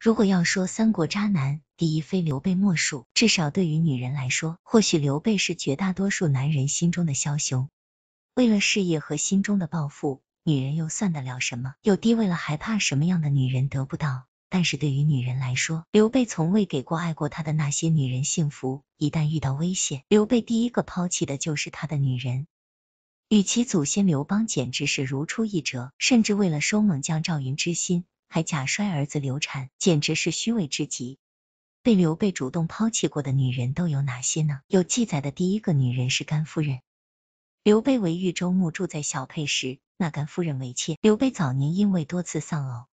如果要说三国渣男，第一非刘备莫属。至少对于女人来说，或许刘备是绝大多数男人心中的枭雄。为了事业和心中的抱负，女人又算得了什么？有地位了还怕什么样的女人得不到？但是对于女人来说，刘备从未给过爱过他的那些女人幸福。一旦遇到危险，刘备第一个抛弃的就是他的女人，与其祖先刘邦简直是如出一辙。甚至为了收猛将赵云之心。还假摔儿子刘禅，简直是虚伪至极。被刘备主动抛弃过的女人都有哪些呢？有记载的第一个女人是甘夫人。刘备为豫州牧，住在小沛时，那甘夫人为妾。刘备早年因为多次丧偶，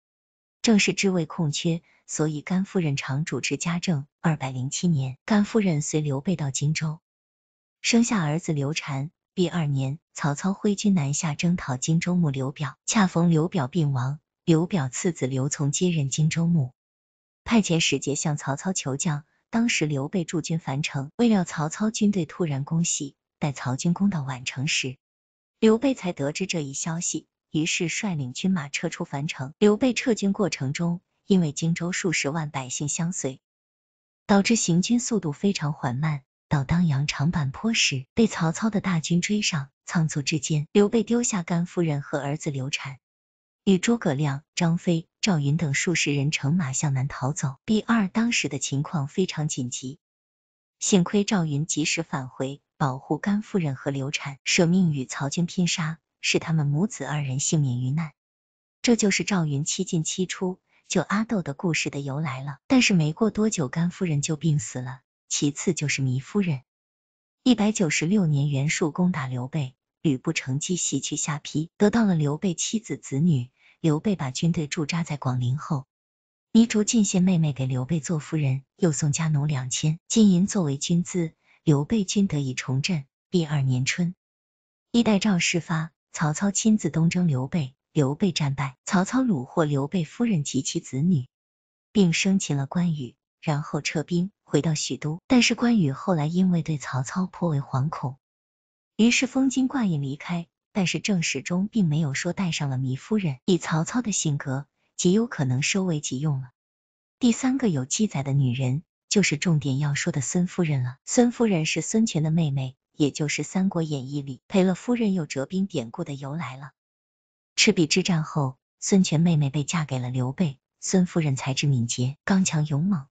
正是职位空缺，所以甘夫人常主持家政。二百零七年，甘夫人随刘备到荆州，生下儿子刘禅。第二年，曹操挥军南下征讨荆州牧刘表，恰逢刘表病亡。刘表次子刘琮接任荆州牧，派遣使节向曹操求降。当时刘备驻军樊城，未料曹操军队突然攻袭。待曹军攻到宛城时，刘备才得知这一消息，于是率领军马撤出樊城。刘备撤军过程中，因为荆州数十万百姓相随，导致行军速度非常缓慢。到当阳长坂坡时，被曹操的大军追上，仓促之间，刘备丢下甘夫人和儿子刘禅。与诸葛亮、张飞、赵云等数十人乘马向南逃走。B 二当时的情况非常紧急，幸亏赵云及时返回，保护甘夫人和刘禅，舍命与曹军拼杀，使他们母子二人幸免于难。这就是赵云七进七出救阿斗的故事的由来了。但是没过多久，甘夫人就病死了。其次就是糜夫人。一百九十六年，袁术攻打刘备。吕布乘机袭取下邳，得到了刘备妻子子女。刘备把军队驻扎在广陵后，糜竺进献妹妹给刘备做夫人，又送家奴两千、金银作为军资，刘备军得以重振。第二年春，一代赵事发，曹操亲自东征刘备，刘备战败，曹操虏获刘备夫人及其子女，并生擒了关羽，然后撤兵回到许都。但是关羽后来因为对曹操颇为惶恐。于是封金挂印离开，但是正史中并没有说带上了糜夫人，以曹操的性格，极有可能收为己用了。第三个有记载的女人，就是重点要说的孙夫人了。孙夫人是孙权的妹妹，也就是《三国演义》里赔了夫人又折兵典故的由来了。赤壁之战后，孙权妹妹被嫁给了刘备。孙夫人才智敏捷，刚强勇猛，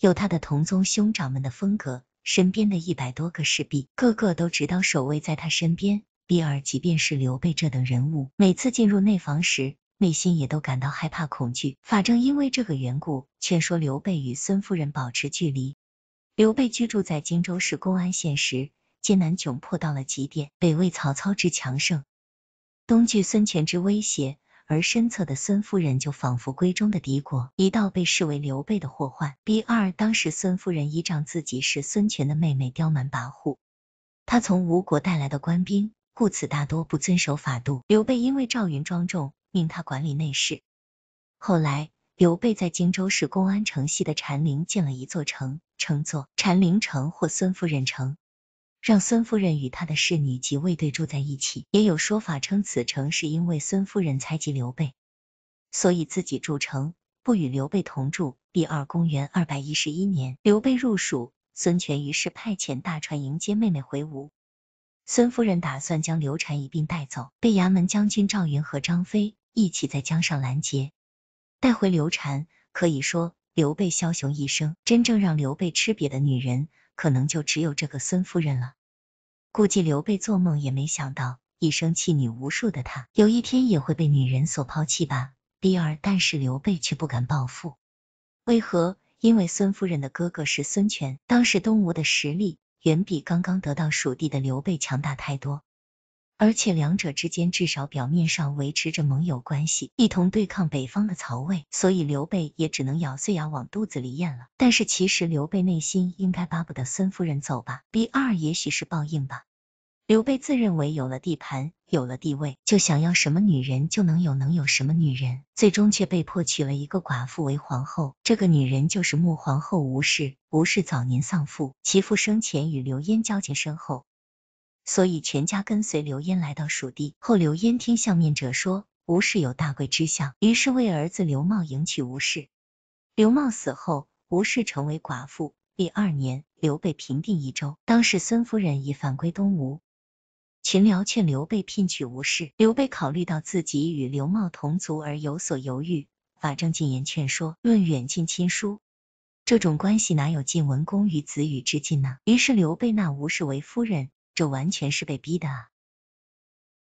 有她的同宗兄长们的风格。身边的一百多个侍婢，个个都直当守卫在他身边。比尔，即便是刘备这等人物，每次进入内房时，内心也都感到害怕恐惧。法正因为这个缘故，劝说刘备与孙夫人保持距离。刘备居住在荆州市公安县时，艰难窘迫到了极点。北魏曹操之强盛，东据孙权之威胁。而身侧的孙夫人就仿佛闺中的敌国，一道被视为刘备的祸患。B 二，当时孙夫人依仗自己是孙权的妹妹，刁蛮跋扈，她从吴国带来的官兵，故此大多不遵守法度。刘备因为赵云庄重，命他管理内事。后来，刘备在荆州市公安城西的禅陵建了一座城，称作禅陵城或孙夫人城。让孙夫人与她的侍女及卫队住在一起。也有说法称，此城是因为孙夫人猜忌刘备，所以自己筑城，不与刘备同住。第二，公元二百一十一年，刘备入蜀，孙权于是派遣大船迎接妹妹回吴。孙夫人打算将刘禅一并带走，被衙门将军赵云和张飞一起在江上拦截，带回刘禅。可以说，刘备枭雄一生，真正让刘备吃瘪的女人。可能就只有这个孙夫人了，估计刘备做梦也没想到，一生弃女无数的他，有一天也会被女人所抛弃吧。第二，但是刘备却不敢报复，为何？因为孙夫人的哥哥是孙权，当时东吴的实力远比刚刚得到蜀地的刘备强大太多。而且两者之间至少表面上维持着盟友关系，一同对抗北方的曹魏，所以刘备也只能咬碎牙往肚子里咽了。但是其实刘备内心应该巴不得孙夫人走吧？B 二也许是报应吧。刘备自认为有了地盘，有了地位，就想要什么女人就能有，能有什么女人，最终却被迫娶了一个寡妇为皇后。这个女人就是穆皇后吴氏，吴氏早年丧父，其父生前与刘焉交情深厚。所以全家跟随刘焉来到蜀地后，刘焉听相面者说吴氏有大贵之相，于是为儿子刘茂迎娶吴氏。刘茂死后，吴氏成为寡妇。第二年，刘备平定益州，当时孙夫人已返归东吴，群辽劝刘备聘娶吴氏。刘备考虑到自己与刘茂同族而有所犹豫，法正进言劝说，论远近亲疏，这种关系哪有晋文公与子羽之近呢？于是刘备纳吴氏为夫人。这完全是被逼的啊！